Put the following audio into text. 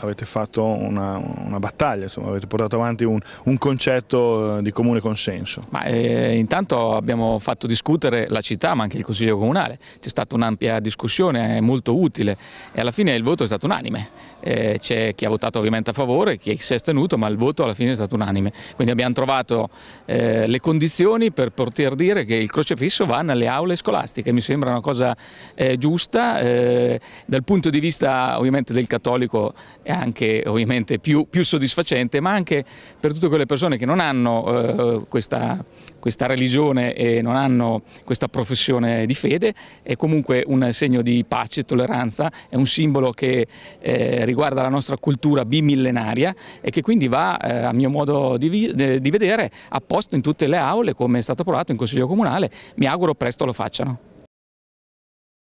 avete fatto una, una battaglia, insomma, avete portato avanti un, un concetto eh, di comune consenso. Ma, eh, intanto abbiamo fatto discutere la città ma anche il Consiglio Comunale, c'è stata un'ampia discussione molto utile e alla fine il voto è stato unanime, eh, c'è chi ha votato ovviamente a favore, chi si è astenuto ma il voto alla fine è stato unanime, quindi abbiamo trovato eh, le condizioni per poter dire che il crocefisso va nelle aule scolastiche, mi sembra una cosa eh, giusta, eh, dal punto di vista ovviamente del cattolico è anche ovviamente più, più, soddisfacente, ma anche per tutte quelle persone che non hanno eh, questa, questa, religione e non hanno questa professione di fede, è comunque un segno di pace, e tolleranza, è un simbolo che eh, riguarda la nostra cultura bimillenaria e che quindi va, eh, a mio modo di, di vedere, apposto in tutte le aule, come è stato provato in Consiglio Comunale, mi auguro presto lo facciano.